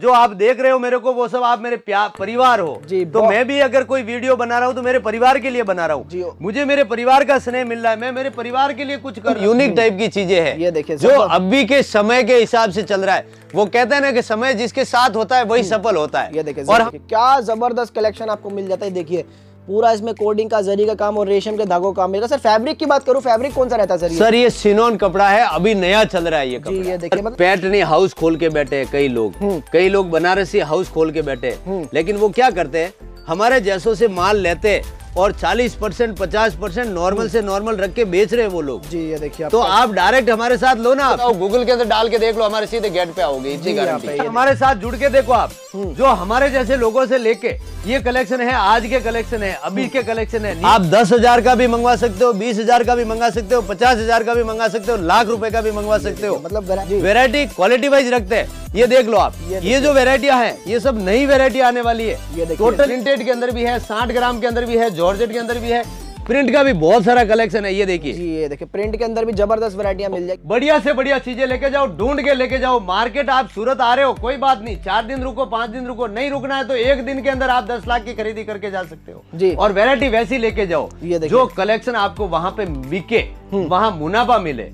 जो आप देख रहे हो मेरे को वो सब आप मेरे परिवार हो जी तो मैं भी अगर कोई वीडियो बना रहा हूँ तो मेरे परिवार के लिए बना रहा हूँ मुझे मेरे परिवार का स्नेह मिल रहा है मैं मेरे परिवार के लिए कुछ कर यूनिक हम्म। टाइप की चीजें है ये देखिए जो अभी के समय के हिसाब से चल रहा है वो कहते हैं ना कि समय जिसके साथ होता है वही हम्म। सफल होता है ये देखिए और क्या जबरदस्त कलेक्शन आपको मिल जाता है देखिए पूरा इसमें कोडिंग का जरी का काम और रेशम के धागों का काम मिलेगा सर फैब्रिक की बात करूं फैब्रिक कौन सा रहता है सर ये? सर ये सिनोन कपड़ा है अभी नया चल रहा है ये कपड़ा ये देखिए मतलब... पैटनी हाउस खोल के बैठे हैं कई लोग हम्म। कई लोग बनारसी हाउस खोल के बैठे हम्म। लेकिन वो क्या करते हैं हमारे जैसों से माल लेते हैं और 40 परसेंट पचास परसेंट नॉर्मल से नॉर्मल रख के बेच रहे हैं वो लोग जी ये देखिए तो आप डायरेक्ट हमारे साथ लो ना आप गूगल के अंदर डाल के देख लो हमारे सीधे गेट पे आओगे गारंटी हमारे साथ जुड़ के देखो आप हम्म। जो हमारे जैसे लोगों से लेके ये कलेक्शन है आज के कलेक्शन है अभी के कलेक्शन है आप दस हजार का भी मंगवा सकते हो बीस हजार का भी मंगा सकते हो पचास हजार का भी मंगा सकते हो लाख रुपए का भी मंगवा सकते हो मतलब वेरायटी क्वालिटी वाइज रखते हैं ये देख लो आप ये, ये जो वेरायटियां हैं ये सब नई वेरायटी आने वाली है टोटल प्रिंटेड के अंदर भी है साठ ग्राम के अंदर भी है जॉर्जेट के अंदर भी है प्रिंट का भी बहुत सारा कलेक्शन है ये देखिए ये देखिए प्रिंट के अंदर भी जबरदस्त वैरायटियां मिल जाएगी बढ़िया से बढ़िया चीजें लेके जाओ ढूंढ के लेके जाओ मार्केट आप सूरत आ रहे हो कोई बात नहीं चार दिन रुको पांच दिन रुको नहीं रुकना है तो एक दिन के अंदर आप दस लाख की खरीदी करके जा सकते हो जी और वेरायटी वैसी लेके जाओ ये जो कलेक्शन आपको वहां पे बिके हम्म। वहां मुनाफा मिले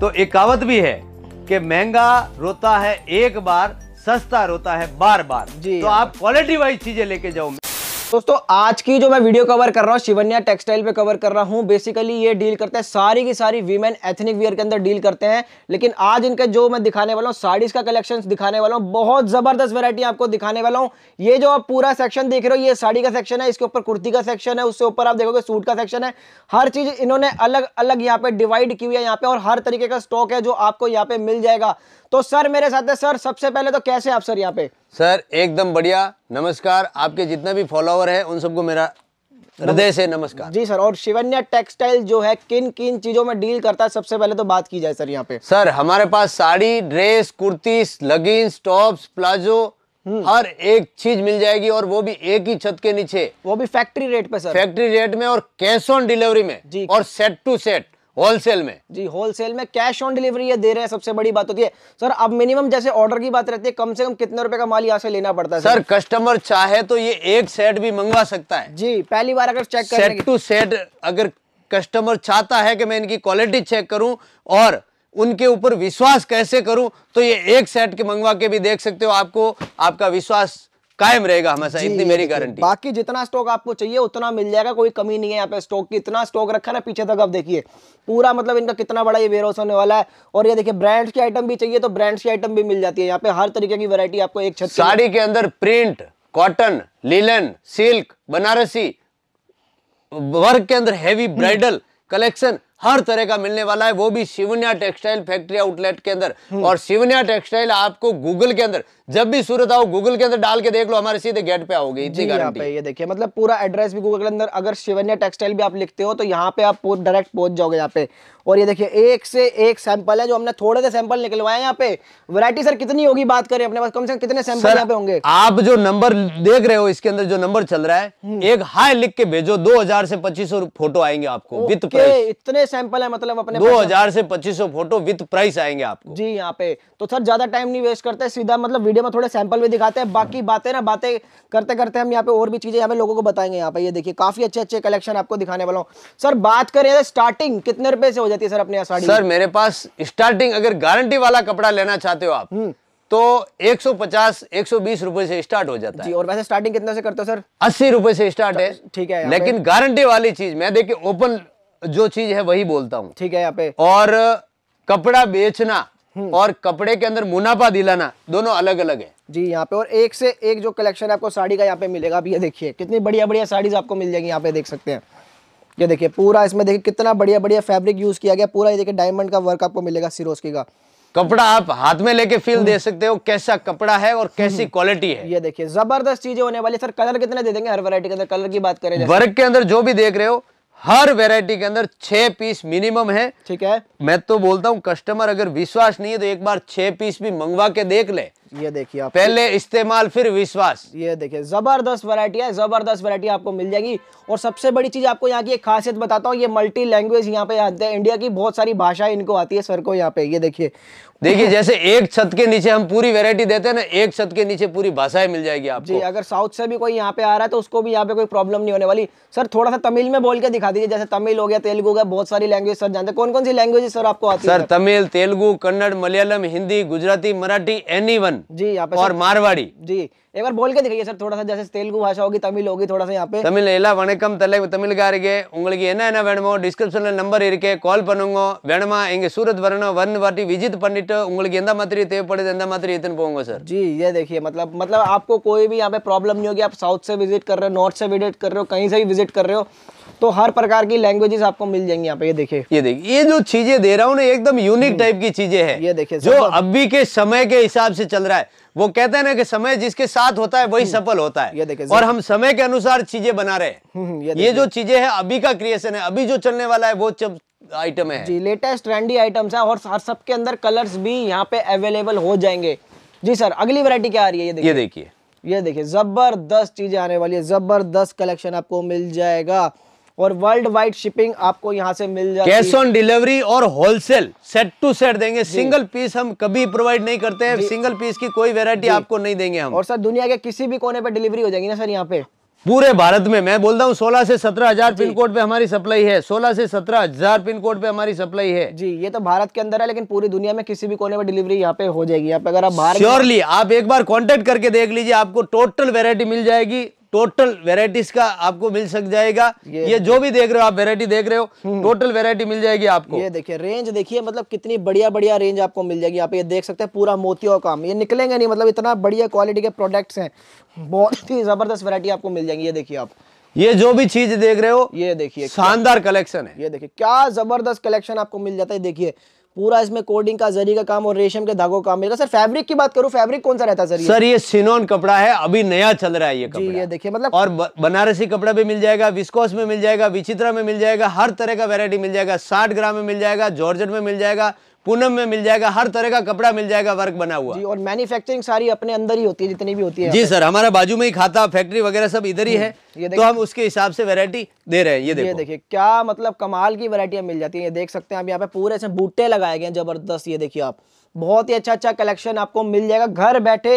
तो एकावत भी है कि महंगा रोता है एक बार सस्ता रोता है बार बार जी तो हाँ। आप क्वालिटी वाइज चीजें लेके जाओ दोस्तों आज की जो मैं वीडियो कवर कर रहा हूँ शिवन्या टेक्सटाइल पे कवर कर रहा हूँ बेसिकली ये डील करते हैं सारी की सारी वीमेन एथनिक वियर के अंदर डील करते हैं लेकिन आज इनके जो मैं दिखाने वाला हूँ साड़ीज का कलेक्शन दिखाने वाला हूँ बहुत जबरदस्त वेरायटी आपको दिखाने वाला हूँ ये जो आप पूरा सेक्शन देख रहे हो ये साड़ी का सेक्शन है इसके ऊपर कुर्ती का सेक्शन है उससे ऊपर आप देखोगे सूट का सेक्शन है हर चीज इन्होंने अलग अलग यहाँ पे डिवाइड की हुई है यहाँ पे और हर तरीके का स्टॉक है जो आपको यहाँ पे मिल जाएगा तो सर मेरे साथ है सर सबसे पहले तो कैसे आप सर यहाँ पे सर एकदम बढ़िया नमस्कार आपके जितना भी फॉलोअर है उन सबको मेरा हृदय से नमस्कार जी सर और शिवन्या टेक्सटाइल जो है किन किन चीजों में डील करता है सबसे पहले तो बात की जाए सर यहाँ पे सर हमारे पास साड़ी ड्रेस कुर्ती लगी टॉप्स प्लाजो हम्म। हर एक चीज मिल जाएगी और वो भी एक ही छत के नीचे वो भी फैक्ट्री रेट पे सर फैक्ट्री रेट में और कैश ऑन डिलीवरी में जी और सेट टू सेट होलसेल में जी होलसेल में कैश ऑन डिलीवरी ये दे रहे हैं सबसे बड़ी बात होती है सर अब मिनिमम जैसे ऑर्डर की बात रहती है कम से कम कितने रुपए का माल यहाँ से लेना पड़ता है सर कस्टमर चाहे तो ये एक सेट भी मंगवा सकता है जी पहली बार अगर चेक सेट टू सेट अगर कस्टमर चाहता है कि मैं इनकी क्वालिटी चेक करूं और उनके ऊपर विश्वास कैसे करूं तो ये एक सेट के मंगवा के भी देख सकते हो आपको आपका विश्वास कायम रहेगा हमेशा इतनी मेरी गारंटी बाकी जितना स्टॉक आपको चाहिए उतना मिल जाएगा कोई कमी नहीं है यहाँ पे स्टॉक की इतना स्टॉक रखा ना पीछे तक आप देखिए पूरा मतलब इनका कितना बड़ा ये वेरोस होने वाला है और ये देखिए ब्रांड्स की आइटम भी चाहिए तो ब्रांड्स की आइटम भी मिल जाती है यहाँ पे हर तरीके की वैरायटी आपको एक छत साड़ी के अंदर print cotton linen silk Banarasi work के अंदर हैवी ब्राइडल कलेक्शन हर तरह का मिलने वाला है वो भी शिवनिया टेक्सटाइल फैक्ट्री आउटलेट के अंदर हम्म। और शिवनिया टेक्सटाइल आपको गूगल के अंदर जब भी सूरत आओ गूगल के अंदर डाल के देख लो हमारे सीधे गेट पे आओगे इतनी गारंटी ये देखिए मतलब पूरा एड्रेस भी गूगल के अंदर अगर शिवन्या टेक्सटाइल भी आप लिखते हो तो यहाँ पे आप डायरेक्ट पहुंच जाओगे यहाँ पे और ये देखिए एक से एक सैंपल है जो हमने थोड़े से सैंपल निकलवाए यहाँ पे वैरायटी सर कितनी होगी बात करें अपने पास कम से कम कितने सैंपल यहाँ पे होंगे आप जो नंबर देख रहे हो इसके अंदर जो नंबर चल रहा है हम्म। एक हाई लिख के भेजो 2000 से 2500 फोटो आएंगे आपको विद प्राइस इतने सैंपल है मतलब अपने दो से पच्चीस फोटो विद प्राइस आएंगे आपको जी यहाँ पे तो सर ज्यादा टाइम नहीं वेस्ट करते सीधा मतलब वीडियो में थोड़े सैंपल भी दिखाते हैं बाकी बातें ना बातें करते करते हम यहाँ पे और भी चीज़ें यहाँ पे लोगों को बताएंगे यहाँ पे ये देखिए काफ़ी अच्छे अच्छे कलेक्शन आपको दिखाने वाला हूँ सर बात करें स्टार्टिंग तो कितने रुपए से हो जाती है सर अपने साड़ी सर मेरे पास स्टार्टिंग अगर गारंटी वाला कपड़ा लेना चाहते हो आप हम्म। तो 150 120 रुपए से स्टार्ट हो जाता है और वैसे स्टार्टिंग कितने से करते हो सर 80 रुपए से स्टार्ट है तो ठीक है लेकिन गारंटी वाली चीज मैं देखिए ओपन जो चीज है वही बोलता हूँ ठीक है यहाँ पे और कपड़ा बेचना हम्म। और कपड़े के अंदर मुनाफा दिलाना दोनों अलग अलग है जी यहाँ पे और एक से एक जो कलेक्शन आपको साड़ी का यहाँ पे मिलेगा अभी ये देखिए कितनी बढ़िया बढ़िया साड़ीज आपको मिल जाएगी यहाँ पे देख सकते हैं ये देखिए पूरा इसमें देखिए कितना बढ़िया बढ़िया फैब्रिक यूज किया गया पूरा ये देखिए डायमंड का वर्क आपको मिलेगा सिरोस्की का कपड़ा आप हाथ में लेके फील दे हम्म। सकते हो कैसा कपड़ा है और कैसी क्वालिटी हम्म। है ये देखिए जबरदस्त चीजें होने वाली सर कलर कितने दे देंगे हर वैरायटी के अंदर कलर की बात करें वर्क के अंदर जो भी देख रहे हो हर वेराइटी के अंदर छह पीस मिनिमम है ठीक है मैं तो बोलता हूँ कस्टमर अगर विश्वास नहीं है तो एक बार छह पीस भी मंगवा के देख ले ये देखिए आप पहले इस्तेमाल फिर विश्वास ये देखिए जबरदस्त वैरायटी है जबरदस्त वैरायटी आपको मिल जाएगी और सबसे बड़ी चीज आपको यहाँ की एक खासियत बताता हूँ ये मल्टी लैंग्वेज यहाँ पे आते हैं इंडिया की बहुत सारी भाषाएं इनको आती है सर को यहाँ पे ये देखिए देखिए जैसे एक छत के नीचे हम पूरी वेरायटी देते हैं ना एक छत के नीचे पूरी भाषाएं मिल जाएगी आपको जी अगर साउथ से भी कोई यहाँ पे आ रहा है तो उसको भी यहाँ पे कोई प्रॉब्लम नहीं होने वाली सर थोड़ा सा तमिल में बोल के दिखा दीजिए जैसे तमिल हो गया तेलुगु हो गया बहुत सारी लैंग्वेज सर जानते कौन कौन सी लैंग्वेज सर आपको आती सर तमिल तेलुगु कन्नड़ मलयालम हिंदी गुजराती मराठी एनी जी यहाँ पे और मारवाड़ी जी एक बार बोल के दिखाइए सर थोड़ा सा जैसे तेलुगु भाषा होगी तमिल होगी थोड़ा सा यहाँ पे तमिल एला वनकम तले तमिल உங்களுக்கு என்ன என்ன डिस्क्रिप्शन नंबर इके कॉल கால் वेणमा வேணுமா सूरत சூரத் वन वाटी विजित पंडित லைட் உங்களுக்கு எந்த மாதிரி தேவைப்படுது எந்த जी ये देखिए मतलब मतलब आपको कोई भी यहाँ पे प्रॉब्लम नहीं होगी आप साउथ से विजिट कर रहे हो नॉर्थ से विजिट कर रहे हो कहीं से भी विजिट कर रहे हो तो हर प्रकार की लैंग्वेजेस आपको मिल जाएंगी यहाँ पे ये देखिए ये देखिए ये जो चीजें दे रहा हूँ ना एकदम यूनिक टाइप हम्म। की चीजें है ये देखिए जो अभी के समय के हिसाब से चल रहा है वो कहते हैं ना कि समय जिसके साथ होता है वही हम्म। सफल होता है ये और हम समय के अनुसार चीजें बना रहे हैं हम्म, ये, ये जो चीजें हैं अभी का क्रिएशन है अभी जो चलने वाला है वो आइटम है जी लेटेस्ट ट्रेंडी आइटम्स है और हर सबके अंदर कलर्स भी यहाँ पे अवेलेबल हो जाएंगे जी सर अगली वैरायटी क्या आ रही है ये देखिए ये देखिए ये देखिए ज़बरदस्त चीज़ें आने वाली है ज़बरदस्त कलेक्शन आपको मिल जाएगा और वर्ल्ड वाइड शिपिंग आपको यहाँ से मिल जाएगी कैश ऑन डिलीवरी और होलसेल सेट टू सेट देंगे सिंगल पीस हम कभी प्रोवाइड नहीं करते हैं सिंगल पीस की कोई वेरायटी आपको नहीं देंगे हम और सर दुनिया के किसी भी कोने पर डिलीवरी हो जाएगी ना सर यहाँ पे पूरे भारत में मैं बोलता हूँ सोलह से सत्रह हजार पिन कोड पे हमारी सप्लाई है सोलह से सत्रह हजार पिन कोड पे हमारी सप्लाई है जी ये तो भारत के अंदर है लेकिन पूरी दुनिया में किसी भी कोने में डिलीवरी यहाँ पे हो जाएगी यहाँ पे अगर आप भारत श्योरली आप एक बार कॉन्टेक्ट करके देख लीजिए आपको टोटल वेरायटी मिल जाएगी टोटल वेराइटीज का आपको मिल सक जाएगा ये, ये जो भी देख रहे हो आप वेराइटी देख रहे हो टोटल हम्म, वेराइटी हम्म। मिल जाएगी आपको ये देखिए रेंज देखिए मतलब कितनी बढ़िया बढ़िया रेंज आपको मिल जाएगी आप ये देख सकते हैं पूरा मोतियों का काम ये निकलेंगे नहीं मतलब इतना बढ़िया क्वालिटी के प्रोडक्ट्स हैं बहुत ही जबरदस्त वेरायटी आपको मिल जाएगी ये देखिए आप ये जो भी चीज देख रहे हो ये देखिए शानदार कलेक्शन है ये देखिए क्या जबरदस्त कलेक्शन आपको मिल जाता है देखिए पूरा इसमें कोडिंग का जरी का काम और रेशम के धागों का काम मिलेगा सर फैब्रिक की बात करूं फैब्रिक कौन सा रहता है सर ये सिनोन कपड़ा है अभी नया चल रहा है ये कपड़ा ये देखिए मतलब और बनारसी कपड़ा भी मिल जाएगा विस्कोस में मिल जाएगा विचित्रा में मिल जाएगा हर तरह का वेरायटी मिल जाएगा साठ ग्राम में मिल जाएगा जॉर्जेट में मिल जाएगा पूनम में मिल जाएगा हर तरह का कपड़ा मिल जाएगा वर्क बना हुआ जी और मैन्युफैक्चरिंग सारी अपने अंदर ही होती है जितनी भी होती है जी सर हमारा बाजू में ही खाता फैक्ट्री वगैरह सब इधर ही हम्म, है तो हम उसके हिसाब से वेरायटी दे रहे हैं ये देखिए देखिए क्या मतलब कमाल की वेरायटियाँ मिल जाती है ये देख सकते हैं आप यहाँ पे पूरे इसमें बूटे लगाए गए जबरदस्त ये देखिए आप बहुत ही अच्छा अच्छा कलेक्शन आपको मिल जाएगा घर बैठे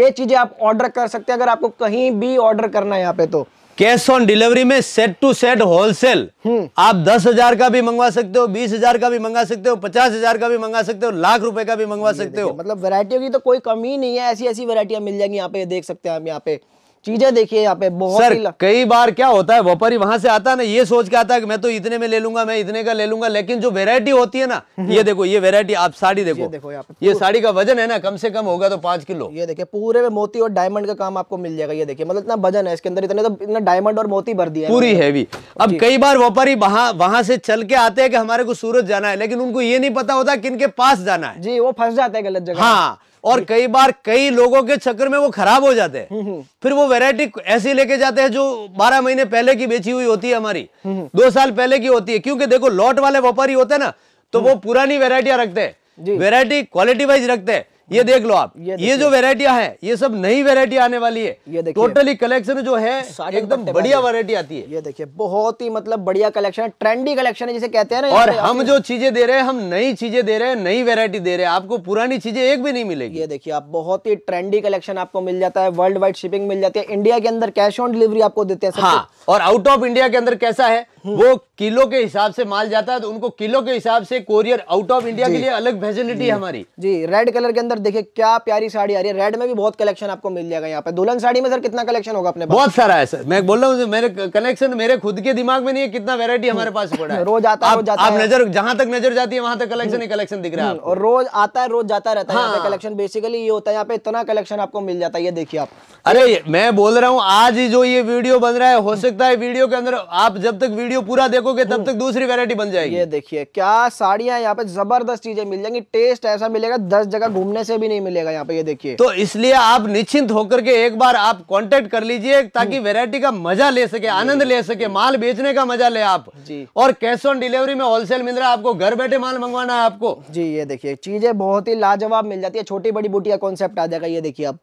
ये चीज़ें आप ऑर्डर कर सकते हैं अगर आपको कहीं भी ऑर्डर करना है यहाँ पे तो कैश ऑन डिलीवरी में set to set wholesale hmm. आप दस हजार का भी मंगवा सकते हो बीस हजार का भी मंगा सकते हो पचास हजार का भी मंगा सकते हो लाख रुपए का भी मंगवा सकते हो मतलब वैरायटियों की तो कोई कमी नहीं है ऐसी ऐसी वैरायटियां मिल जाएंगी यहाँ पे देख सकते हैं आप यहाँ पे चीजें देखिए यहाँ पे बहुत सर कई बार क्या होता है व्यापारी वहां से आता है ना ये सोच के आता है कि मैं तो इतने में ले लूंगा मैं इतने का ले लूंगा लेकिन जो वेरायटी होती है ना हम्म। ये देखो ये वेरायटी आप साड़ी देखो ये देखो यहाँ ये साड़ी का वजन है ना कम से कम होगा तो पांच किलो ये देखिए पूरे में मोती और डायमंड का काम आपको मिल जाएगा ये देखिए मतलब इतना वजन है इसके अंदर इतने तो इतना डायमंड और मोती भर दिया पूरी हैवी अब कई बार व्यापारी वहां वहां से चल के आते हैं कि हमारे को सूरत जाना है लेकिन उनको ये नहीं पता होता किन के पास जाना है जी वो फंस जाते हैं गलत जगह हाँ और हम्म। कई बार कई लोगों के चक्कर में वो खराब हो जाते हैं हम्म, हम्म। फिर वो वेरायटी ऐसी लेके जाते हैं जो बारह महीने पहले की बेची हुई होती है हमारी दो साल पहले की होती है क्योंकि देखो लॉट वाले व्यापारी होते हैं ना तो वो पुरानी वेरायटियां रखते हैं वेरायटी क्वालिटी वाइज रखते हैं ये देख लो आप ये, ये जो वेरायटियां हैं ये सब नई वेरायटी आने वाली है ये टोटली कलेक्शन जो है मतलब एकदम बढ़िया वेरायटी आती है ये देखिए बहुत ही मतलब बढ़िया कलेक्शन है ट्रेंडी कलेक्शन है जिसे कहते हैं ना और हम जो चीजें दे रहे हैं हम नई चीजें दे रहे हैं नई वेरायटी दे रहे हैं आपको पुरानी चीजें एक भी नहीं मिलेगी ये देखिए आप बहुत ही ट्रेंडी कलेक्शन आपको मिल जाता है वर्ल्ड वाइड शिपिंग मिल जाती है इंडिया के अंदर कैश ऑन डिलीवरी आपको देते हैं हाँ और आउट ऑफ इंडिया के अंदर कैसा है हम्म। वो किलो के हिसाब से माल जाता है तो उनको किलो के हिसाब से कोरियर आउट ऑफ इंडिया के लिए अलग फैसिलिटी है हमारी जी रेड कलर के अंदर देखिए क्या प्यारी साड़ी आ रही है रेड में भी बहुत कलेक्शन आपको मिल जाएगा यहाँ पे दुल्हन साड़ी में सर कितना कलेक्शन होगा अपने बहुत सारा है सर मैं बोल रहा हूँ मेरे कलेक्शन मेरे खुद के दिमाग में नहीं है कितना वेरायटी हमारे पास पड़ा है रोज आता रोज जाता है नजर जहां तक नजर जाती है वहां तक कलेक्शन ही कलेक्शन हम्म। दिख रहा है हम्म, और रोज आता है रोज जाता रहता है कलेक्शन बेसिकली हाँ। ये होता है यहाँ पे इतना कलेक्शन आपको मिल जाता है ये देखिए आप अरे मैं बोल रहा हूँ आज ही जो ये वीडियो बन रहा है हो सकता है वीडियो के अंदर आप जब तक वीडियो पूरा देखोगे तब हम्म। तक दूसरी वेरायटी बन जाएगी ये देखिए क्या साड़ियां यहाँ पे जबरदस्त चीजें मिल जाएंगी टेस्ट ऐसा मिलेगा दस जगह घूमने पैसे भी नहीं मिलेगा यहाँ पे ये देखिए तो इसलिए आप निश्चिंत होकर के एक बार आप कांटेक्ट कर लीजिए ताकि वेरायटी हम्म। का मजा ले सके आनंद ले सके हम्म। माल बेचने का मजा ले आप जी और कैश ऑन डिलीवरी में होलसेल मिल रहा है आपको घर बैठे माल मंगवाना है आपको जी ये देखिए चीजें बहुत ही लाजवाब मिल जाती है छोटी बड़ी बूटी का कॉन्सेप्ट आ जाएगा ये देखिए आप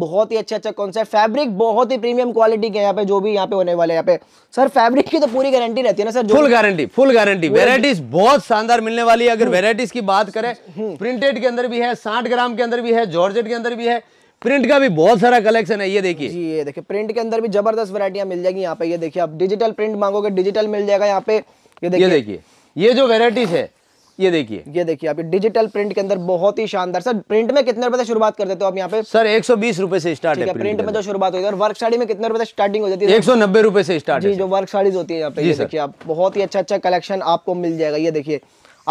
बहुत ही अच्छा अच्छा कॉन्सेप्ट फैब्रिक बहुत ही प्रीमियम क्वालिटी के यहाँ पे जो भी यहाँ पे होने वाले यहाँ पे सर फैब्रिक की तो पूरी गारंटी रहती है ना sir full guarantee full guarantee varieties बहुत शानदार मिलने वाली है अगर वेराइटीज हम्म। की बात करें प्रिंटेड हम्म। के अंदर भी है साठ ग्राम के अंदर भी है जॉर्जेट के अंदर भी है प्रिंट का भी बहुत सारा कलेक्शन है ये देखिए जी ये देखिए प्रिंट के अंदर भी जबरदस्त वैरायटियां मिल जाएगी यहाँ पे ये देखिए आप डिजिटल प्रिंट मांगोगे डिजिटल मिल जाएगा यहाँ पे ये देखिए ये ये जो वेराइटीज है ये देखिए ये देखिए आप डिजिटल प्रिंट के अंदर बहुत ही शानदार सर प्रिंट में कितने रुपए से शुरुआत कर देते हो आप यहाँ पे सर एक सौ बीस रुपए से स्टार्ट है प्रिंट में जो शुरुआत होती है वर्क साड़ी में कितने रुपए से स्टार्टिंग हो जाती है एक सौ नब्बे रुपए से स्टार्ट जी जो वर्क साड़ीज होती है यहाँ पे देखिए आप बहुत ही अच्छा अच्छा कलेक्शन आपको मिल जाएगा ये देखिए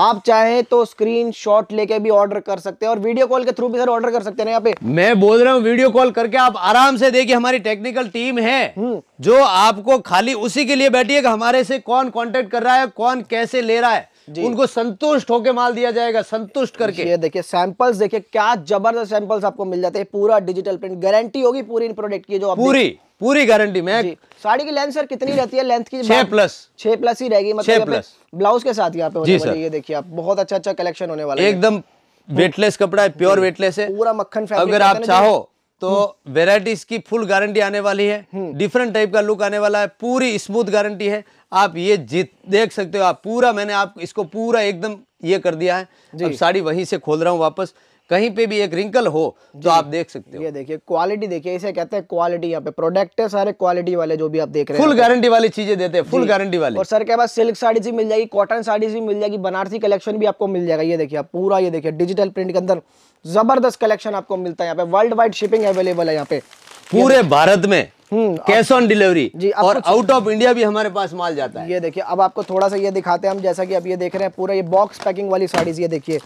आप चाहे तो स्क्रीन शॉट लेके भी ऑर्डर कर सकते हैं और वीडियो कॉल के थ्रू भी सर ऑर्डर कर सकते हैं यहाँ पे मैं बोल रहा हूँ वीडियो कॉल करके आप आराम से देखिए हमारी टेक्निकल टीम है हम्म। जो आपको खाली उसी के लिए बैठी है कि हमारे से कौन कांटेक्ट कर रहा है कौन कैसे ले रहा है उनको संतुष्ट होकर माल दिया जाएगा संतुष्ट करके ये देखिए सैंपल्स देखिए क्या जबरदस्त सैंपल्स आपको मिल जाते हैं पूरा डिजिटल प्रिंट गारंटी होगी पूरी इन प्रोडक्ट की जो पूरी पूरी गारंटी में साड़ी की लेंथ सर कितनी रहती है लेंथ की छह प्लस छह प्लस ही रहेगी मतलब ब्लाउज के साथ यहाँ पे ये देखिए आप बहुत अच्छा अच्छा कलेक्शन होने वाला एकदम वेटलेस कपड़ा है प्योर वेटलेस है पूरा मक्खन अगर आप चाहो तो वेराइटी हम्म। की फुल गारंटी आने वाली है डिफरेंट हम्म। टाइप का लुक आने वाला है पूरी स्मूथ गारंटी है आप ये जीत देख सकते हो आप पूरा मैंने आप इसको पूरा एकदम ये कर दिया है अब साड़ी वहीं से खोल रहा हूँ वापस कहीं पे भी एक रिंकल हो तो आप देख सकते हो ये देखिए क्वालिटी देखिए इसे कहते हैं क्वालिटी यहाँ पे प्रोडक्ट है सारे क्वालिटी वाले जो भी आप देख रहे हैं फुल गारंटी वाली चीजें देते हैं फुल गारंटी वाली और सर के पास सिल्क साड़ीज भी मिल जाएगी कॉटन साड़ी भी मिल जाएगी बनारसी कलेक्शन भी आपको मिल जाएगा ये देखिए आप पूरा ये देखिए डिजिटल प्रिंट के अंदर जबरदस्त कलेक्शन आपको मिलता है यहाँ पे वर्ल्ड वाइड शिपिंग अवेलेबल है यहाँ पे पूरे भारत में हम्म, कैश ऑन डिलीवरी और आउट ऑफ इंडिया भी हमारे पास माल जाता है ये देखिए अब आपको थोड़ा सा ये दिखाते हैं हम जैसा कि अब ये देख रहे हैं पूरा ये बॉक्स पैकिंग वाली साड़ीज ये देखिए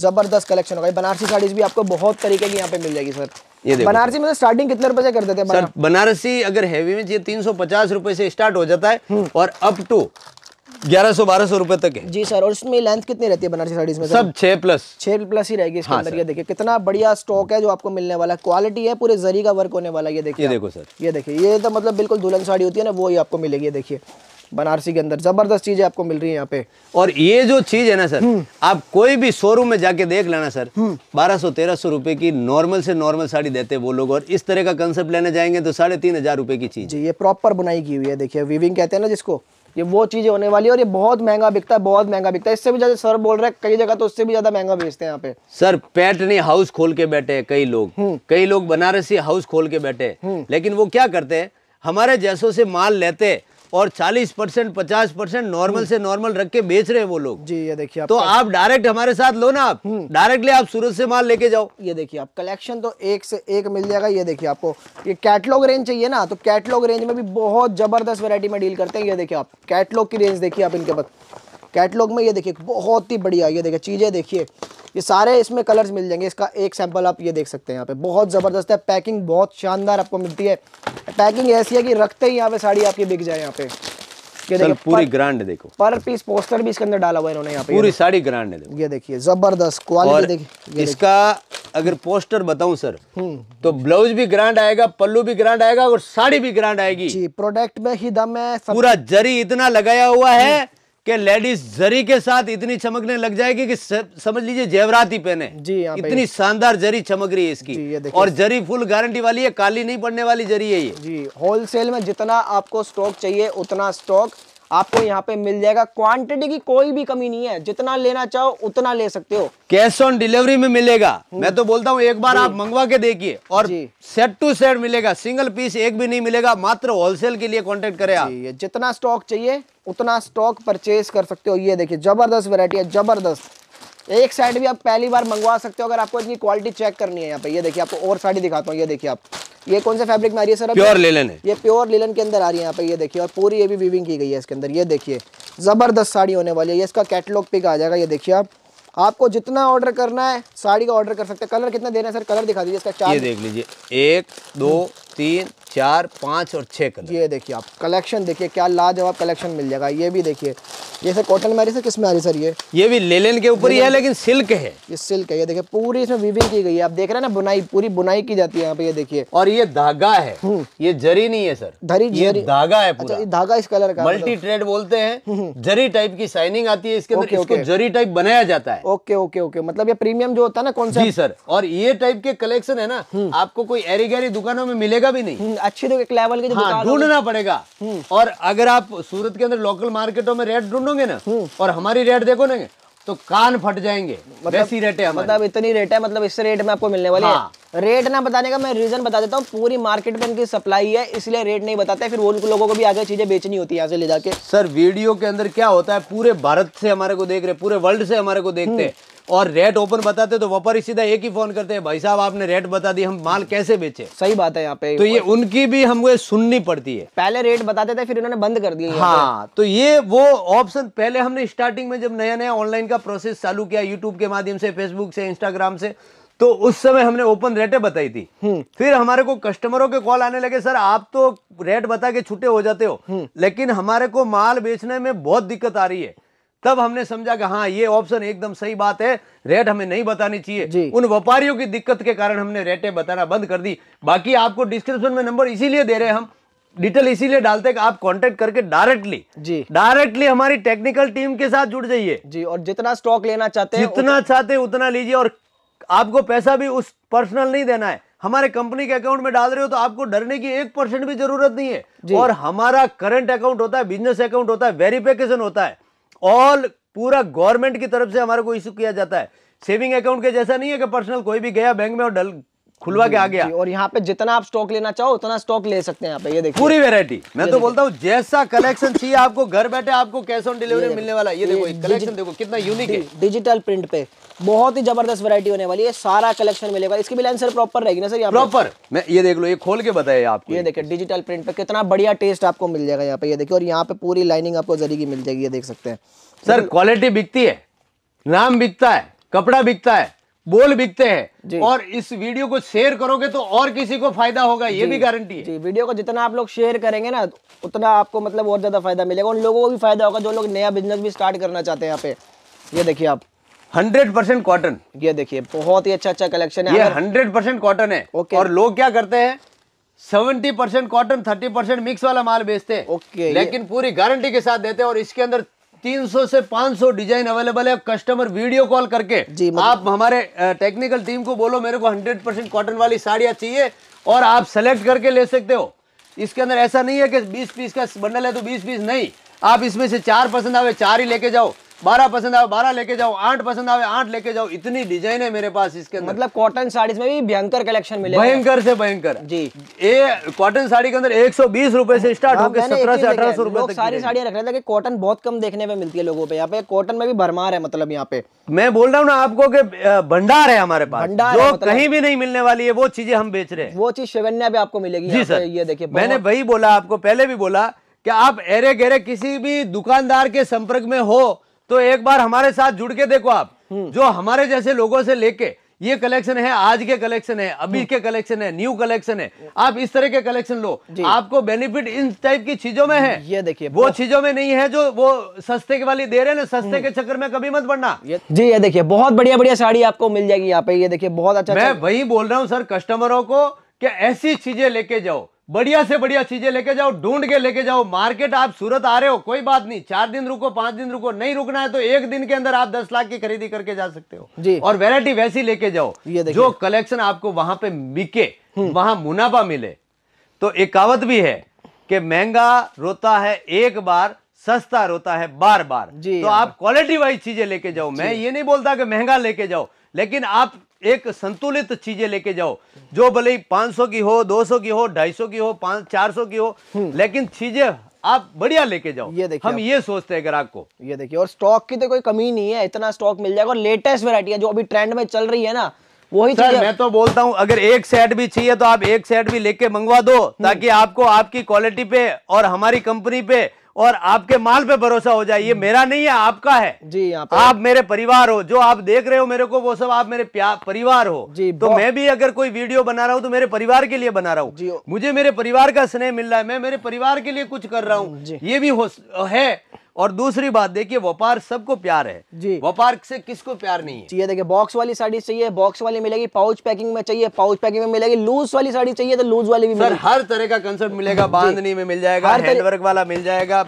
जबरदस्त कलेक्शन होगा बनारसी साड़ीज भी आपको बहुत तरीके की यहाँ पे मिल जाएगी सर ये बनारसी में स्टार्टिंग तो कितने रुपए से कर देते हैं बनारसी अगर हैवी में ये तीन सौ पचास रुपए से स्टार्ट हो जाता है हम्म। और अप टू ग्यारह सौ बारह सौ रुपए तक है जी सर और इसमें लेंथ कितनी रहती है बनारसी साड़ीज में सर? सब छः प्लस छह प्लस ही रहेगी इसके हाँ अंदर हाँ, ये देखिए कितना बढ़िया स्टॉक है जो आपको मिलने वाला है क्वालिटी है पूरे जरी का वर्क होने वाला ये देखिए ये देखो सर ये देखिए ये तो मतलब बिल्कुल दुल्हन साड़ी होती है ना वो ही आपको मिलेगी देखिए बनारसी के अंदर जबरदस्त चीजें आपको मिल रही है यहाँ पे और ये जो चीज है ना सर हम्म। आप कोई भी शोरूम में जाके देख लेना सर हम्म। बारह सौ तेरह सौ रुपए की नॉर्मल से नॉर्मल साड़ी देते हैं वो लोग और इस तरह का कंसेप्ट लेने जाएंगे तो साढ़े तीन हजार रुपए की चीज ये प्रॉपर बुनाई की हुई है देखिए वीविंग कहते हैं ना जिसको ये वो चीज़ें होने वाली है और ये बहुत महंगा बिकता है बहुत महंगा बिकता है इससे भी ज़्यादा सर बोल रहे हैं कई जगह तो उससे भी ज़्यादा महंगा बेचते हैं यहाँ पे सर पेट नहीं हाउस खोल के बैठे हैं कई लोग हम्म। कई लोग बनारसी हाउस खोल के बैठे हैं हम्म। लेकिन वो क्या करते हैं हमारे जैसों से माल लेते हैं और 40 परसेंट पचास परसेंट नॉर्मल हम्म। से नॉर्मल रख के बेच रहे हैं वो लोग जी ये देखिए तो आप डायरेक्ट हमारे साथ लो ना आप डायरेक्टली हम्म। आप सूरत से माल लेके जाओ ये देखिए आप कलेक्शन तो एक से एक मिल जाएगा ये देखिए आपको ये कैटलॉग रेंज चाहिए ना तो कैटलॉग रेंज में भी बहुत जबरदस्त वेरायटी में डील करते हैं ये देखिए आप कैटलॉग की रेंज देखिए आप इनके पास कैटलॉग में ये देखिए बहुत ही बढ़िया ये देखिए चीज़ें देखिए ये सारे इसमें कलर्स मिल जाएंगे इसका एक सैम्पल आप ये देख सकते हैं यहाँ पे बहुत ज़बरदस्त है पैकिंग बहुत शानदार आपको मिलती है पैकिंग ऐसी है कि रखते ही यहाँ पे साड़ी आपकी बिक जाए यहाँ पे देखिए पूरी ग्रांड देखो पर पीस पोस्टर भी इसके अंदर डाला हुआ है इन्होंने यहाँ पे पूरी साड़ी ग्रांड है ये देखिए जबरदस्त क्वालिटी देखिए इसका अगर पोस्टर बताऊं सर हम्म। तो ब्लाउज भी ग्रांड आएगा पल्लू भी ग्रांड आएगा और साड़ी भी ग्रांड आएगी जी प्रोडक्ट में ही दम है पूरा जरी इतना लगाया हुआ है हम्म। कि लेडीज जरी के साथ इतनी चमकने लग जाएगी कि समझ लीजिए जेवरात ही पहने जी इतनी शानदार जरी चमक रही है इसकी जी, और जरी फुल गारंटी वाली है काली नहीं पड़ने वाली जरी है ये जी होलसेल में जितना आपको स्टॉक चाहिए उतना स्टॉक आपको यहाँ पे मिल जाएगा क्वांटिटी की कोई भी कमी नहीं है जितना लेना चाहो उतना ले सकते हो कैश ऑन डिलीवरी में मिलेगा हम्म। मैं तो बोलता हूँ एक बार आप मंगवा के देखिए और सेट टू सेट मिलेगा सिंगल पीस एक भी नहीं मिलेगा मात्र होलसेल के लिए कॉन्टेक्ट करें आप जितना स्टॉक चाहिए उतना स्टॉक परचेज कर सकते हो ये देखिए ज़बरदस्त वेराइटी है ज़बरदस्त एक साइड भी आप पहली बार मंगवा सकते हो अगर आपको इतनी क्वालिटी चेक करनी है यहाँ पे ये देखिए आपको और साड़ी दिखाता हूँ ये देखिए आप ये कौन से फैब्रिक में आ रही है सर प्योर लेलन है ये प्योर लेलन के अंदर आ रही है यहाँ पे ये देखिए और पूरी ये भी वीविंग की गई है इसके अंदर ये देखिए ज़बरदस्त साड़ी होने वाली है ये इसका कैटलॉग पिक आ जाएगा ये देखिए आप आपको जितना ऑर्डर करना है साड़ी का ऑर्डर कर सकते हैं कलर कितना देना है सर कलर दिखा दीजिए इसका चार देख लीजिए एक दो तीन चार पाँच और छः कलर ये देखिए आप कलेक्शन देखिए क्या लाजवाब कलेक्शन मिल जाएगा ये भी देखिए ये सर कॉटन में आ रही सर किस में आ रही सर ये ये भी लेलेन के ऊपर ही है लेकिन सिल्क है ये सिल्क है ये देखिए पूरी इसमें वीविंग की गई है आप देख रहे हैं ना बुनाई पूरी बुनाई की जाती है यहाँ पे ये देखिए और ये धागा है हम्म। ये जरी नहीं है सर धरी ये धागा है अच्छा, पूरा धागा इस कलर का मतलब। मल्टी ट्रेड बोलते हैं हम्म, हम्म। जरी टाइप की शाइनिंग आती है इसके अंदर इसको जरी टाइप बनाया जाता है ओके ओके ओके मतलब ये प्रीमियम जो होता है ना कौन सा सर और ये टाइप के कलेक्शन है ना आपको कोई एरी गहरी दुकानों में मिलेगा भी नहीं अच्छी तो एक लेवल की हाँ, ढूंढना पड़ेगा हम्म। और अगर आप सूरत के अंदर लोकल मार्केटों में रेट ढूंढोगे ना हम्म। और हमारी रेट देखो ना तो कान फट जाएंगे मतलब, वैसी रेट है मतलब इतनी रेट है मतलब इस रेट में आपको मिलने वाली हाँ, रेट ना बताने का मैं रीज़न बता देता हूँ पूरी मार्केट में इनकी सप्लाई है इसलिए रेट नहीं बताते फिर वो उनको लोगों को भी आगे चीज़ें बेचनी होती है यहाँ से ले जाके सर वीडियो के अंदर क्या होता है पूरे भारत से हमारे को देख रहे पूरे वर्ल्ड से हमारे को देखते हैं हम्म। और रेट ओपन बताते तो व्यापारी सीधा एक ही फोन करते हैं भाई साहब आपने रेट बता दी हम माल कैसे बेचे सही बात है यहाँ पे तो ये उनकी भी हमको सुननी पड़ती है पहले रेट बताते थे फिर उन्होंने बंद कर दिया हाँ तो ये वो ऑप्शन पहले हमने स्टार्टिंग में जब नया नया ऑनलाइन का प्रोसेस चालू किया यूट्यूब के माध्यम से फेसबुक से इंस्टाग्राम से तो उस समय हमने ओपन रेटें बताई थी हम्म। फिर हमारे को कस्टमरों के कॉल आने लगे सर आप तो रेट बता के छुट्टे हो जाते हो हम्म। लेकिन हमारे को माल बेचने में बहुत दिक्कत आ रही है तब हमने समझा कि हाँ ये ऑप्शन एकदम सही बात है रेट हमें नहीं बतानी चाहिए उन व्यापारियों की दिक्कत के कारण हमने रेटें बताना बंद कर दी बाकी आपको डिस्क्रिप्शन में नंबर इसीलिए दे रहे हैं हम डिटेल इसीलिए डालते हैं कि आप कांटेक्ट करके डायरेक्टली जी डायरेक्टली हमारी टेक्निकल टीम के साथ जुड़ जाइए जी और जितना स्टॉक लेना चाहते हैं जितना उत... चाहते उतना लीजिए और आपको पैसा भी उस पर्सनल नहीं देना है हमारे कंपनी के अकाउंट में डाल रहे हो तो आपको डरने की एक परसेंट भी जरूरत नहीं है और हमारा करंट अकाउंट होता है बिजनेस अकाउंट होता है वेरिफिकेशन होता है ऑल पूरा गवर्नमेंट की तरफ से हमारे को इश्यू किया जाता है सेविंग अकाउंट के जैसा नहीं है कि पर्सनल कोई भी गया बैंक में और डल खुलवा के आ गया और यहाँ पे जितना आप स्टॉक लेना चाहो उतना स्टॉक ले सकते हैं यहाँ पे ये देखिए पूरी वेरायटी मैं तो बोलता हूँ जैसा कलेक्शन चाहिए आपको घर बैठे आपको कैश ऑन डिलीवरी मिलने वाला ये देखो कलेक्शन देखो कितना यूनिक है डिजिटल प्रिंट पे बहुत ही जबरदस्त वैरायटी होने वाली है सारा कलेक्शन मिलेगा इसकी भी आंसर प्रॉपर रहेगी ना सर यहाँ प्रॉपर मैं ये देख लो ये खोल के बताए आपको ये देखिए डिजिटल प्रिंट पे कितना बढ़िया टेस्ट आपको मिल जाएगा यहाँ पे ये देखिए और यहाँ पे पूरी लाइनिंग आपको जरिए मिल जाएगी ये देख सकते हैं सर क्वालिटी बिकती है नाम बिकता है कपड़ा बिकता है बोल बिकते हैं और इस वीडियो को शेयर करोगे तो और किसी को फायदा होगा ये भी गारंटी है जी वीडियो को जितना आप लोग शेयर करेंगे ना उतना आपको मतलब और ज्यादा फायदा मिलेगा उन लोगों को भी फायदा होगा जो लोग नया बिजनेस भी स्टार्ट करना चाहते हैं यहाँ पे ये देखिए आप हंड्रेड परसेंट कॉटन ये देखिए बहुत ही अच्छा अच्छा कलेक्शन है ये हंड्रेड परसेंट कॉटन है ओके और लोग क्या करते हैं seventy percent cotton thirty percent mix वाला माल बेचते हैं ओके लेकिन पूरी गारंटी के साथ देते हैं और इसके अंदर 300 से 500 डिजाइन अवेलेबल है कस्टमर वीडियो कॉल करके जी मतलब- आप हमारे टेक्निकल टीम को बोलो मेरे को 100 परसेंट कॉटन वाली साड़ियाँ चाहिए और आप सेलेक्ट करके ले सकते हो इसके अंदर ऐसा नहीं है कि 20 पीस का बंडल है तो 20 पीस नहीं आप इसमें से चार पसंद आवे चार ही लेके जाओ बारह पसंद आए बारह लेके जाओ आठ पसंद आवे आठ लेके जाओ इतनी डिजाइन है मेरे पास इसके अंदर मतलब कॉटन साड़ीज में भी भयंकर कलेक्शन मिलेगा भयंकर से भयंकर जी ये कॉटन साड़ी के अंदर एक सौ बीस रूपए से स्टार्ट हाँ, होकर सत्रह से अठारह सौ रूपये सारी साड़ियाँ रख रहे थे कॉटन बहुत कम देखने में मिलती है लोगों पे यहाँ पे कॉटन में भी भरमार है मतलब यहाँ पे मैं बोल रहा हूँ ना आपको भंडार है हमारे पास भंडार जो मतलब कहीं भी नहीं मिलने वाली है वो चीजें हम बेच रहे हैं वो चीज शिवन्या भी आपको मिलेगी जी सर ये देखिए मैंने वही बोला आपको पहले भी बोला कि आप एरे गहरे किसी भी दुकानदार के संपर्क में हो तो एक बार हमारे साथ जुड़ के देखो आप हम्म। जो हमारे जैसे लोगों से लेके ये कलेक्शन है आज के कलेक्शन है अभी हम्म। के कलेक्शन है न्यू कलेक्शन है आप इस तरह के कलेक्शन लो आपको बेनिफिट इन टाइप की चीजों में है ये देखिए वो चीजों में नहीं है जो वो सस्ते के वाली दे रहे हैं ना सस्ते हम्म। के चक्कर में कभी मत पड़ना जी ये देखिए बहुत बढ़िया बढ़िया साड़ी आपको मिल जाएगी यहाँ पे ये देखिए बहुत अच्छा मैं वही बोल रहा हूँ सर कस्टमरों को ऐसी चीजें लेके जाओ बढ़िया से बढ़िया चीजें लेके जाओ ढूंढ के लेके जाओ मार्केट आप सूरत आ रहे हो कोई बात नहीं चार दिन रुको पांच दिन रुको नहीं रुकना है तो एक दिन के अंदर आप दस लाख की खरीदी करके जा सकते हो जी। और वेरायटी वैसी लेके जाओ जो कलेक्शन आपको वहां पे बिके हम्म। वहां मुनाफा मिले तो एक कहावत भी है कि महंगा रोता है एक बार सस्ता रोता है बार बार तो हाँ। आप क्वालिटी वाइज चीजें लेके जाओ मैं ये नहीं बोलता कि महंगा लेके जाओ लेकिन आप एक संतुलित चीजें लेके जाओ जो भले ही सौ की हो दो सौ की हो ढाई सौ की हो पांच चार की हो हम्म। लेकिन चीजें आप बढ़िया लेके जाओ ये देखिए हम ये सोचते हैं ग्राहक को ये देखिए और स्टॉक की तो कोई कमी नहीं है इतना स्टॉक मिल जाएगा और लेटेस्ट वेरायटी जो अभी ट्रेंड में चल रही है ना वही सर मैं तो बोलता हूँ अगर एक सेट भी चाहिए तो आप एक सेट भी लेके मंगवा दो ताकि आपको आपकी क्वालिटी पे और हमारी कंपनी पे और आपके माल पे भरोसा हो जाए ये हम्म। मेरा नहीं है आपका है जी आप, आप मेरे परिवार हो जो आप देख रहे हो मेरे को वो सब आप मेरे परिवार हो जी तो मैं भी अगर कोई वीडियो बना रहा हूँ तो मेरे परिवार के लिए बना रहा हूँ मुझे मेरे परिवार का स्नेह मिल रहा है मैं मेरे परिवार के लिए कुछ कर रहा हूँ ये भी हो है और दूसरी बात देखिए व्यापार सबको प्यार है जी व्यापार से किसको प्यार नहीं है चाहिए देखिए बॉक्स वाली साड़ी चाहिए बॉक्स वाली मिलेगी पाउच पैकिंग में चाहिए पाउच पैकिंग में मिलेगी लूज वाली साड़ी चाहिए तो लूज वाली भी सर हर तरह का कंसेप्ट मिलेगा बांधनी में मिल जाएगा हैंडवर्क वाला मिल जाएगा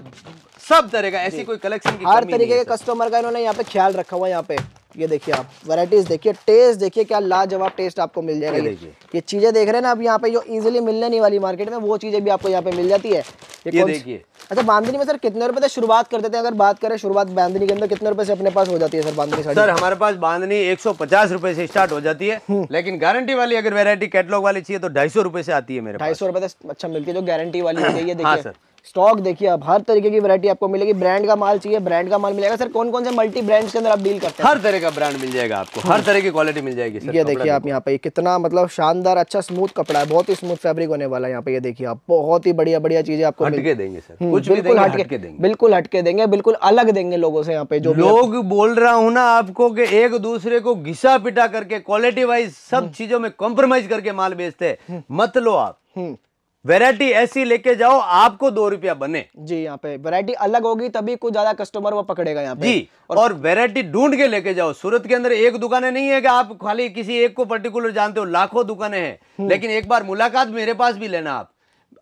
सब तरह का ऐसी कोई कलेक्शन हर तरीके के कस्टमर का इन्होंने यहाँ पे ख्याल रखा हुआ यहाँ पे ये देखिए आप वैरायटीज देखिए टेस्ट देखिए क्या लाजवाब टेस्ट आपको मिल जाएगा ये, ये चीजें देख रहे हैं ना अब यहाँ पे जो इजीली मिलने नहीं वाली मार्केट में वो चीजें भी आपको यहाँ पे मिल जाती है ये, ये देखिए अच्छा बांधनी में सर कितने रुपए से शुरुआत करते हैं अगर बात करें शुरुआत बांधनी के अंदर कितने रुपए से अपने पास हो जाती है सर बांधनी सर हमारे पास बांधनी एक सौ पचास से स्टार्ट हो जाती है हम्म। लेकिन गारंटी वाली अगर वेरायटी कैटलॉग वाली चाहिए तो ढाई सौ से आती है मेरे ढाई सौ रुपए से अच्छा मिलती है जो गारंटी वाली चाहिए हाँ देखिए सर स्टॉक देखिए आप हर तरीके की वैरायटी आपको मिलेगी ब्रांड का माल चाहिए ब्रांड का माल मिलेगा सर कौन कौन से मल्टी ब्रांड्स के अंदर आप डील करते हैं हर तरह का ब्रांड मिल जाएगा आपको हर हाँ। तरह की क्वालिटी मिल जाएगी सर, ये देखिए आप यहाँ पे कितना मतलब शानदार अच्छा स्मूथ कपड़ा है बहुत ही स्मूथ फैब्रिक होने वाला है यहाँ पे ये देखिए आप बहुत ही बढ़िया बढ़िया चीजें आपको हटके देंगे सर हम्म, कुछ बिल्कुल हटके देंगे बिल्कुल हटके देंगे बिल्कुल अलग देंगे लोगों से यहाँ पे जो लोग बोल रहा हूँ ना आपको एक दूसरे को घिसा पिटा करके क्वालिटी वाइज सब हम्म। चीजों में कॉम्प्रोमाइज करके माल बेचते हैं हम्म। मत लो आप वैरायटी ऐसी लेके जाओ आपको दो रुपया बने जी यहाँ पे वैरायटी अलग होगी तभी कुछ ज्यादा कस्टमर वो पकड़ेगा यहाँ पे जी और, और वैरायटी ढूंढ के लेके जाओ सूरत के अंदर एक दुकानें नहीं है कि आप खाली किसी एक को पर्टिकुलर जानते हो लाखों दुकानें हैं हम्म। लेकिन एक बार मुलाकात मेरे पास भी लेना आप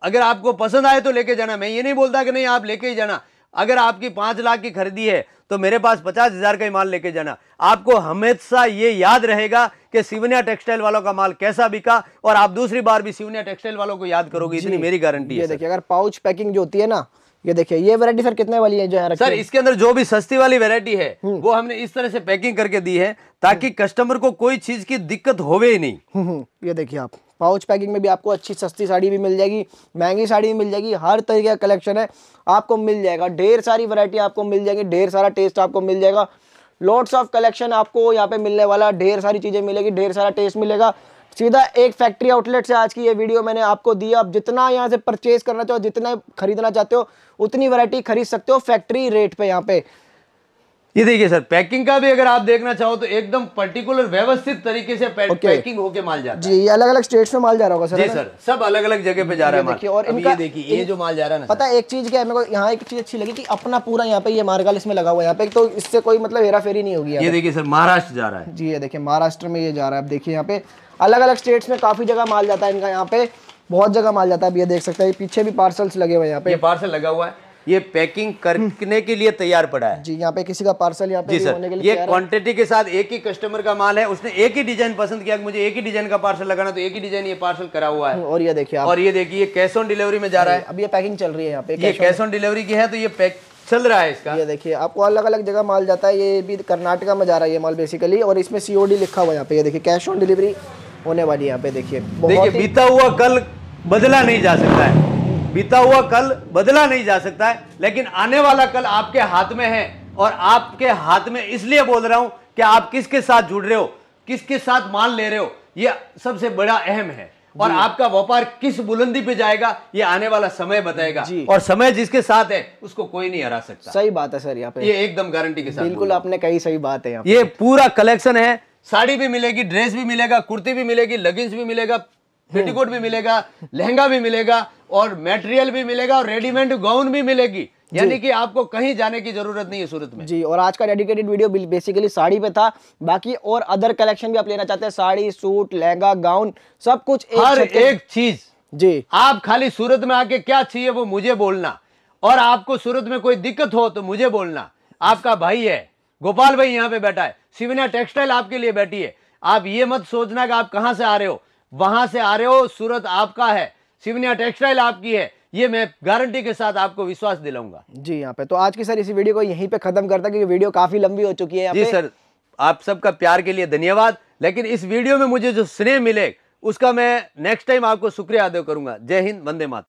अगर आपको पसंद आए तो लेके जाना मैं ये नहीं बोलता कि नहीं आप लेके ही जाना अगर आपकी पांच लाख की खरीदी है तो मेरे पास पचास हज़ार का ही माल लेके जाना आपको हमेशा ये याद रहेगा कि सिवनिया टेक्सटाइल वालों का माल कैसा बिका और आप दूसरी बार भी सिवनिया टेक्सटाइल वालों को याद करोगे इतनी मेरी गारंटी है देखिए अगर पाउच पैकिंग जो होती है ना ये देखिए ये वैरायटी सर कितने वाली है जो है सर इसके अंदर जो भी सस्ती वाली वैरायटी है हम्म। वो हमने इस तरह से पैकिंग करके दी है ताकि हम्म। कस्टमर को कोई चीज की दिक्कत होवे ही नहीं हम्म, ये देखिए आप पाउच पैकिंग में भी आपको अच्छी सस्ती साड़ी भी मिल जाएगी महंगी साड़ी भी मिल जाएगी हर तरीके का कलेक्शन है आपको मिल जाएगा ढेर सारी वरायटी आपको मिल जाएगी ढेर सारा टेस्ट आपको मिल जाएगा लॉट्स ऑफ कलेक्शन आपको यहाँ पे मिलने वाला ढेर सारी चीज़ें मिलेगी ढेर सारा टेस्ट मिलेगा सीधा एक फैक्ट्री आउटलेट से आज की ये वीडियो मैंने आपको दी आप जितना यहाँ से परचेज करना चाहो जितना खरीदना चाहते हो उतनी वैरायटी खरीद सकते हो फैक्ट्री रेट पे यहाँ पे ये देखिए सर पैकिंग का भी अगर आप देखना चाहो तो एकदम पर्टिकुलर व्यवस्थित तरीके से पैक, okay. पैकिंग होके माल जाता है जी अलग अलग स्टेट्स में माल जा रहा होगा सर जी सर सब अलग अलग जगह पे जा रहा है माल और इनका, ये देखिए ये जो माल जा रहा है ना पता एक चीज क्या है मेरे को यहाँ एक चीज अच्छी लगी कि अपना पूरा यहाँ पे ये मार्गाल इसमें लगा हुआ है यहाँ पे तो इससे कोई मतलब हेरा फेरी नहीं होगी ये देखिए सर महाराष्ट्र जा रहा है जी ये देखिए महाराष्ट्र में ये जा रहा है आप देखिए यहाँ पे अलग अलग स्टेट्स में काफी जगह माल जाता है इनका यहाँ पे बहुत जगह माल जाता है आप ये देख सकते हैं पीछे भी पार्सल्स लगे हुए यहाँ पे पार्सल लगा हुआ है ये पैकिंग करने के लिए तैयार पड़ा है जी यहाँ पे किसी का पार्सल यहाँ पे जी सर ये क्वांटिटी के साथ एक ही कस्टमर का माल है उसने एक ही डिजाइन पसंद किया मुझे एक ही डिजाइन का पार्सल लगाना तो एक ही डिजाइन ये पार्सल करा हुआ है और ये देखिए और ये देखिए कैश ऑन डिलीवरी में जा रहा है अब ये पैकिंग चल रही है यहाँ पे ये कैश ऑन डिलीवरी की है तो ये पैक चल रहा है इसका ये देखिए आपको अलग अलग जगह माल जाता है ये भी कर्नाटका में जा रहा है ये माल बेसिकली और इसमें सीओडी लिखा हुआ है यहाँ पे ये देखिए कैश ऑन डिलीवरी होने वाली है यहाँ पे देखिए देखिए बीता हुआ कल बदला नहीं जा सकता है बीता हुआ कल बदला नहीं जा सकता है लेकिन आने वाला कल आपके हाथ में है और आपके हाथ में इसलिए बोल रहा हूं कि आप किसके साथ जुड़ रहे हो किसके साथ मान ले रहे हो ये सबसे बड़ा अहम है और आपका व्यापार किस बुलंदी पे जाएगा ये आने वाला समय बताएगा और समय जिसके साथ है उसको कोई नहीं हरा सकता सही बात है सर यहाँ पे ये एकदम गारंटी के साथ बिल्कुल आपने कही सही बात है ये पूरा कलेक्शन है साड़ी भी मिलेगी ड्रेस भी मिलेगा कुर्ती भी मिलेगी लगिंग भी मिलेगा पेटीकोट भी मिलेगा लहंगा भी मिलेगा और मेटेरियल भी मिलेगा और रेडीमेड गाउन भी मिलेगी यानी कि आपको कहीं जाने की जरूरत नहीं है सूरत में जी और आज का डेडिकेटेड वीडियो बेसिकली साड़ी पे था बाकी और अदर कलेक्शन भी आप लेना चाहते हैं साड़ी सूट लहंगा गाउन सब कुछ एक हर एक चीज जी आप खाली सूरत में आके क्या चाहिए वो मुझे बोलना और आपको सूरत में कोई दिक्कत हो तो मुझे बोलना आपका भाई है गोपाल भाई यहाँ पे बैठा है सिविना टेक्सटाइल आपके लिए बैठी है आप ये मत सोचना कि आप कहाँ से आ रहे हो वहां से आ रहे हो सूरत आपका है शिवनिया टेक्सटाइल आपकी है ये मैं गारंटी के साथ आपको विश्वास दिलाऊंगा जी यहाँ पे तो आज की सर इसी वीडियो को यहीं पे खत्म करता है क्योंकि वीडियो काफी लंबी हो चुकी है जी सर आप सबका प्यार के लिए धन्यवाद लेकिन इस वीडियो में मुझे जो स्नेह मिले उसका मैं नेक्स्ट टाइम आपको शुक्रिया अदा करूंगा जय हिंद वंदे माता